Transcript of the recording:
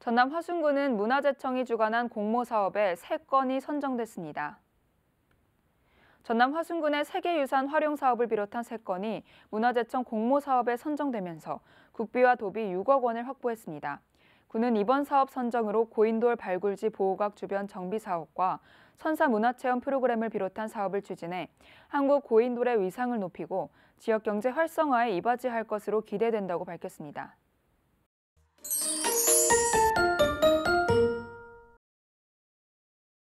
전남 화순군은 문화재청이 주관한 공모 사업에 세건이 선정됐습니다. 전남 화순군의 세계유산 활용 사업을 비롯한 세건이 문화재청 공모 사업에 선정되면서 국비와 도비 6억 원을 확보했습니다. 군은 이번 사업 선정으로 고인돌 발굴지 보호각 주변 정비 사업과 선사 문화체험 프로그램을 비롯한 사업을 추진해 한국 고인돌의 위상을 높이고 지역 경제 활성화에 이바지할 것으로 기대된다고 밝혔습니다.